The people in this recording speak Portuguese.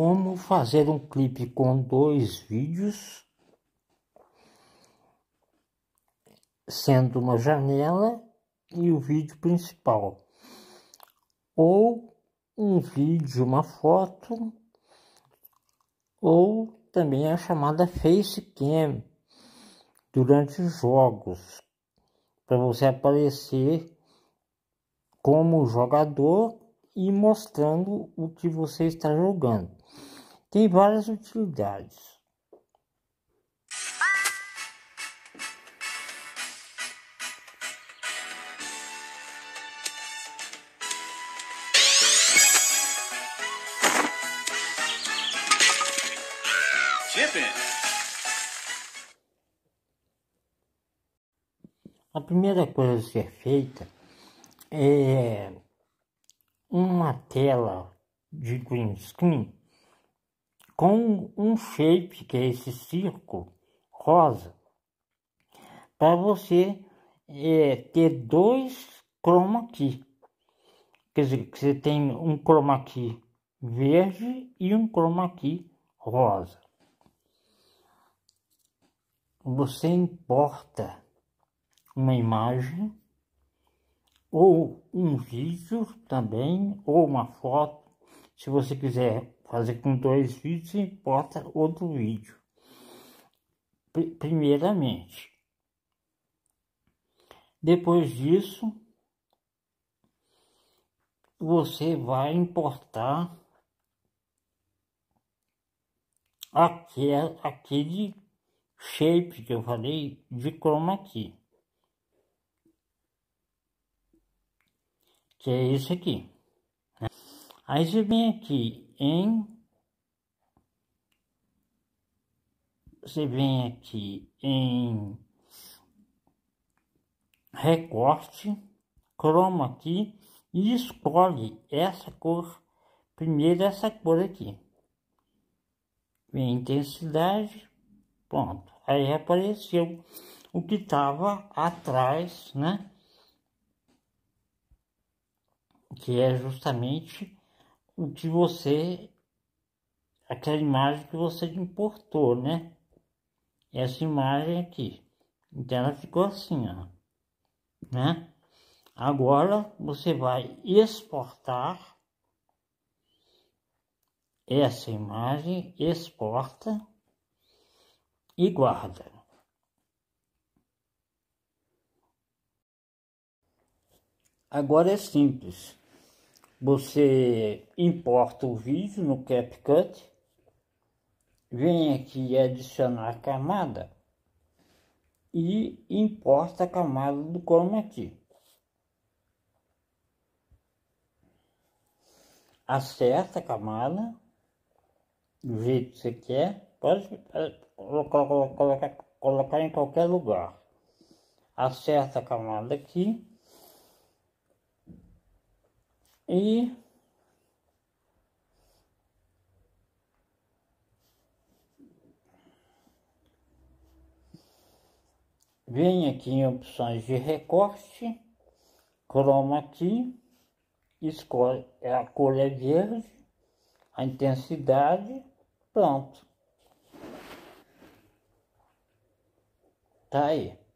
como fazer um clipe com dois vídeos, sendo uma janela e o vídeo principal, ou um vídeo, uma foto, ou também a chamada Facecam durante os jogos, para você aparecer como jogador e mostrando o que você está jogando. Tem várias utilidades. A primeira coisa a ser feita é uma tela de green screen com um shape, que é esse círculo rosa, para você é, ter dois chroma key. Quer dizer, que você tem um chroma key verde e um chroma key rosa. Você importa uma imagem ou um vídeo também, ou uma foto. Se você quiser fazer com dois vídeos, você importa outro vídeo. Primeiramente. Depois disso, você vai importar aquele, aquele shape que eu falei de chroma key. que é esse aqui. Né? Aí você vem aqui em você vem aqui em recorte, croma aqui e escolhe essa cor, primeiro essa cor aqui. Vem intensidade, ponto. Aí apareceu o que estava atrás, né? que é justamente o que você, aquela imagem que você importou, né? Essa imagem aqui. Então ela ficou assim, ó, né? Agora você vai exportar essa imagem, exporta e guarda. Agora é simples. Você importa o vídeo no CapCut, vem aqui adicionar camada e importa a camada do chroma aqui. Acerta a camada do jeito que você quer, pode colocar, colocar, colocar em qualquer lugar. Acerta a camada aqui e vem aqui em opções de recorte, croma aqui, escolhe a cor é verde, a intensidade, pronto. Tá aí.